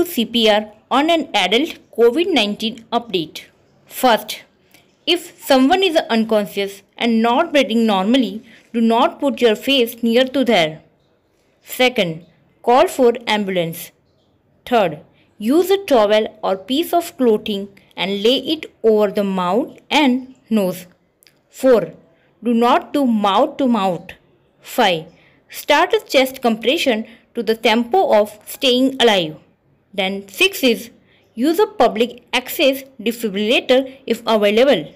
Do CPR on an adult COVID 19 update. First, if someone is unconscious and not breathing normally, do not put your face near to there. Second, call for ambulance. Third, use a towel or piece of clothing and lay it over the mouth and nose. 4. Do not do mouth to mouth. 5. Start a chest compression to the tempo of staying alive. Then 6 is use a public access defibrillator if available.